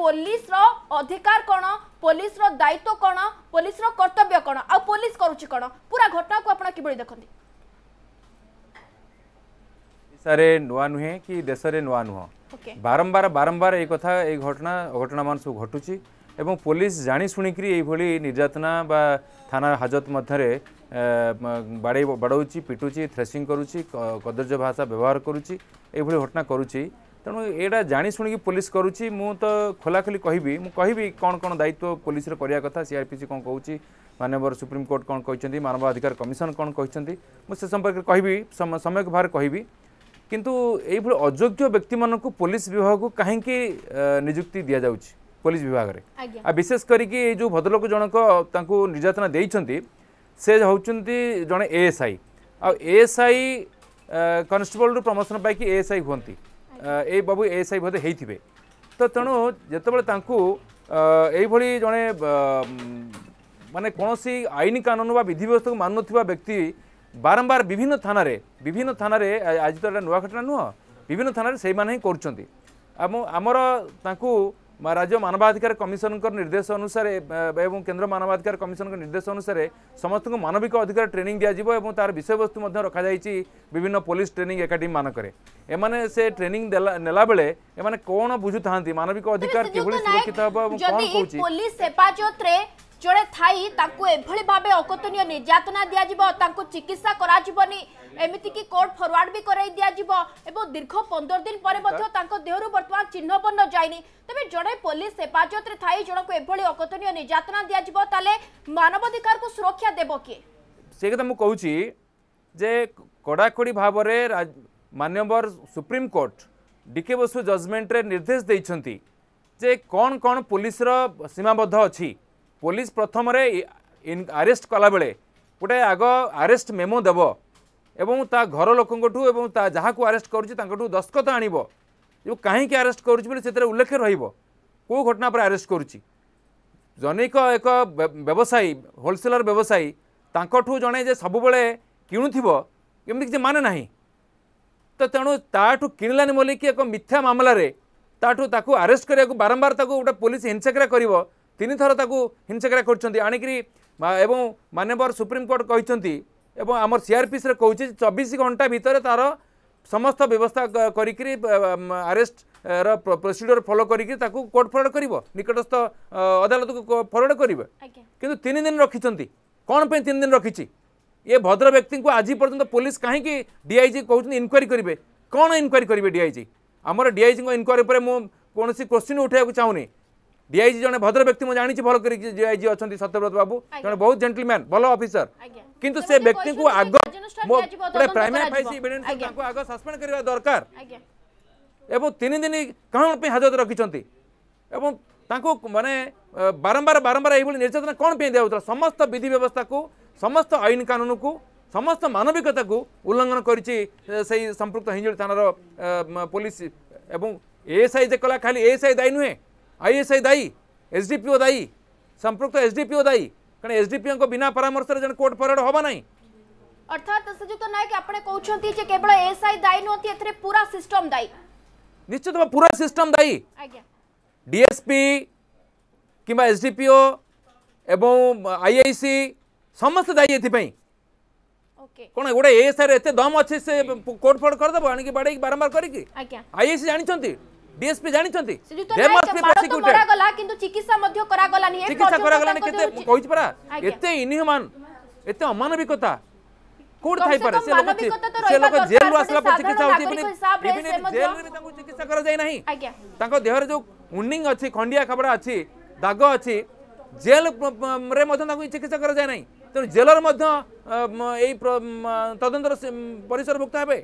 ପୋଲିସର ଅଧିକାର କ'ଣ ପୋଲିସର ଦାୟିତ୍ୱ କ'ଣ ପୋଲିସର କର୍ତ୍ତବ୍ୟ କ'ଣ ଆଉ ପୋଲିସ କରୁଛି କ'ଣ ପୁରା ଘଟଣାକୁ ଆପଣ କିଭଳି ଦେଖନ୍ତି ଓଡ଼ିଶାରେ ନୂଆ ନୁହେଁ କି ଦେଶରେ ନୂଆ ନୁହଁ ବାରମ୍ବାର ବାରମ୍ବାର ଏଇ କଥା ଏଇ ଘଟଣା ଅଘଟଣାମାନ ସବୁ ଘଟୁଛି ଏବଂ ପୋଲିସ ଜାଣିଶୁଣିକରି ଏଇଭଳି ନିର୍ଯାତନା ବା ଥାନା ହାଜତ ମଧ୍ୟରେ ବାଡ଼େଇ ବାଡ଼ଉଛି ପିଟୁଛି ଥ୍ରେସିଂ କରୁଛି କଦର୍ଯ୍ୟ ଭାଷା ବ୍ୟବହାର କରୁଛି ଏଇଭଳି ଘଟଣା କରୁଛି तेणु यहाँ जाशु पुलिस करुच्ची मुझे खोलाखोली कह कह कौन कौन दायित्व पुलिस करवा कथा सी कौन कौन मानवर सुप्रीमकोर्ट कौन कहते मानवाधिकार कमिशन कौन कहते मुझे संपर्क कह समय बाहर कह किंतु यही अजोग्य व्यक्ति मानक पुलिस विभाग को कहीं निजुक्ति दि जाऊँ पुलिस विभाग में आ विशेष जो भद्रलोक जनक निर्यातना देखते जड़े ASI A S I constable रू प्रमोशन पाई एएसआई हमें ଏଇ ବାବୁ ଏ ଏସ୍ ଆଇ ବୋଧେ ହେଇଥିବେ ତ ତେଣୁ ଯେତେବେଳେ ତାଙ୍କୁ ଏଇଭଳି ଜଣେ ମାନେ କୌଣସି ଆଇନ କାନୁନ ବା ବିଧିବ୍ୟବସ୍ଥାକୁ ମାନୁନଥିବା ବ୍ୟକ୍ତି ବାରମ୍ବାର ବିଭିନ୍ନ ଥାନାରେ ବିଭିନ୍ନ ଥାନାରେ ଆଜି ତ ଏଇଟା ନୂଆ ଘଟଣା ନୁହଁ ବିଭିନ୍ନ ଥାନାରେ ସେଇମାନେ ହିଁ କରୁଛନ୍ତି ଆମ ଆମର ତାଙ୍କୁ राज्य मानवाधिकार कमिशन निर्देश अनुसार एवं केन्द्र मानवाधिकार कमिशन निर्देश अनुसार समस्त को मानविक अधिकार ट्रेनिंग दिज्व तार विषय वस्तु रखाई विभिन्न पुलिस ट्रेनिंग एकाडेमी मानक एमाने से ट्रेनिंग नेला बेले एमाने कोन बुझु थांती मानविक अधिकार केवल सुरक्षित हबो एवं कोन कहूची पुलिस हेफाजत रे জনে থাই তাঁকু এভাবে ভাবে অকথনীয় নির্যাতনা দিয়াযিব তাঁকু চিকিৎসা করাযিবনি এমিতিকি কোর্ট ফরওয়ার্ড বি করাই দিয়াযিব এবং দীর্ঘ পনের দিন পরে মধ্য তাঁক দেহরু বর্তমান চিহ্ন বর্ণ যায়নি তবে জনে পুলিশ হেফাজতরে থাই জনকু এভাবে অকথনীয় নির্যাতনা দিয়াযিব তাহলে মানবাধিকারকে সুরক্ষা দেব কি সে কথা মু কହୁছি যে কড়াকড়ি ভাবরে মানবর সুপ্রিম কোর্ট ডিকে বসু জজমেন্টরে নির্দেশ দিয়েছেন যে কোণ কোণ পুলিশর সীমাবদ্ধ অছি ପୋଲିସ ପ୍ରଥମରେ ଆରେଷ୍ଟ କଲାବେଳେ ଗୋଟେ ଆଗ ଆରେଷ୍ଟ ମେମୋ ଦେବ ଏବଂ ତା ଘର ଲୋକଙ୍କଠୁ ଏବଂ ତା ଯାହାକୁ ଆରେଷ୍ଟ କରୁଛି ତାଙ୍କଠୁ ଦସ୍ତଖତ ଆଣିବ ଯେଉଁ କାହିଁକି ଆରେଷ୍ଟ କରୁଛି ବୋଲି ସେଥିରେ ଉଲ୍ଲେଖ ରହିବ କେଉଁ ଘଟଣା ପରେ ଆରେଷ୍ଟ କରୁଛି ଜନୈକ ଏକ ବ୍ୟବସାୟୀ ହୋଲସେଲର ବ୍ୟବସାୟୀ ତାଙ୍କଠୁ ଜଣେ ଯେ ସବୁବେଳେ କିଣୁଥିବ କେମିତି କିଛି ମାନେ ନାହିଁ ତ ତେଣୁ ତାଠୁ କିଣିଲାନି ବୋଲିକି ଏକ ମିଥ୍ୟା ମାମଲାରେ ତାଠୁ ତାକୁ ଆରେଷ୍ଟ କରିବାକୁ ବାରମ୍ବାର ତାକୁ ଗୋଟେ ପୋଲିସ ହିଂସାକ୍ରିୟା କରିବ ତିନି ଥର ତାକୁ ହିଂସାକାର କରିଛନ୍ତି ଆଣିକିରି ଏବଂ ମାନ୍ୟବର ସୁପ୍ରିମକୋର୍ଟ କହିଛନ୍ତି ଏବଂ ଆମର ସିଆର୍ପିସିରେ କହୁଛି ଯେ ଚବିଶ ଘଣ୍ଟା ଭିତରେ ତା'ର ସମସ୍ତ ବ୍ୟବସ୍ଥା କରିକିରି ଆରେଷ୍ଟର ପ୍ରୋସିଡ଼ିଓର ଫଲୋ କରିକି ତାକୁ କୋର୍ଟ ଫରୱାର୍ଡ଼ କରିବ ନିକଟସ୍ଥ ଅଦାଲତକୁ ଫରୱାର୍ଡ଼ କରିବେ କିନ୍ତୁ ତିନି ଦିନ ରଖିଛନ୍ତି କ'ଣ ପାଇଁ ତିନି ଦିନ ରଖିଛି ଏ ଭଦ୍ର ବ୍ୟକ୍ତିଙ୍କୁ ଆଜି ପର୍ଯ୍ୟନ୍ତ ପୋଲିସ କାହିଁକି ଡିଆଇଜି କହୁଛନ୍ତି ଇନକ୍ୱାରି କରିବେ କ'ଣ ଇନକ୍ୱାରି କରିବେ ଡିଆଇଜି ଆମର ଡିଆଇଜିଙ୍କ ଇନକ୍ୱାରି ଉପରେ ମୁଁ କୌଣସି କ୍ୱେଶ୍ଚିନ୍ ଉଠାଇବାକୁ ଚାହୁଁନି ডিআইজি জনে ভদ্র ব্যক্তি মু জানিছি ভালো করি ডিআইজি অছন্তি সত্যব্রত বাবু জনে বহুত জেন্টলম্যান ভালো অফিসর কিন্তু সে ব্যক্তি কু আগ পুরা প্রাইমারি ফাইসি ইভিডেন্স তাকু আগ সাসপেন্ড করিবা দরকার এবং তিন দিন কারণ পে হাজত রাখিছন্তি এবং তাকু মানে বারম্বার বারম্বার এইভাবে নির্যাতনা কোণ পে দেওয়া হচ্ছে সমস্ত বিধি ব্যবস্থাকু সমস্ত আইন কানুনকু সমস্ত মানবিকতাকু উল্লঙ্ঘন করেছি সেই সম্পৃক্ত হিঞ্জুড়ি থানার পুলিশ এবং এএসআই যে কলা খালি এএসআই দায়ী নুহে ISI S SDPO S D P SDPO दायी कारण एसडीपीओ को बिना परामर्श जन कोर्ट परेड हम ना अर्थात संयुक्त तो नायक आपने कहउछंती जे केवल एसआई दायी नोती एथरे पूरा सिस्टम दायी निश्चित तो पूरा सिस्टम दायी आज्ञा डीएसपी किबा एसडीपीओ एवं आईआईसी समस्त दायी एथि पई कौन गोटे एएसआई रे एते दम अच्छे से कोर्ट फोर्ट कर देबो आनी कि बारंबार करी कि आज्ञा आईआईसी जानि ডিএসপি জানিছন্তি দে মাস্ট বি প্রসিকিউটেড করা গলা কিন্তু চিকিৎসা মধ্য করা গলা নি চিকিৎসা করা গলা নি কেতে কইছ পরা এতে ইনহিমান এতে অমানবিকতা কোড থাই পারে সে লোক সে লোক জেল রু আসলা পর চিকিৎসা হচ্ছে ইবিনি ইবিনি জেল রে তাঙ্কু চিকিৎসা করা যাই নাহি আজ্ঞা তাঙ্কো দেহরে যে উন্নিং আছে খন্ডিয়া খাবড়া আছে দাগ আছে জেল রে মধ্য তাঙ্কু চিকিৎসা করা যায় নাই তেমন জেলর মধ্য এই তদন্তর পরিসরভুক্ত হবে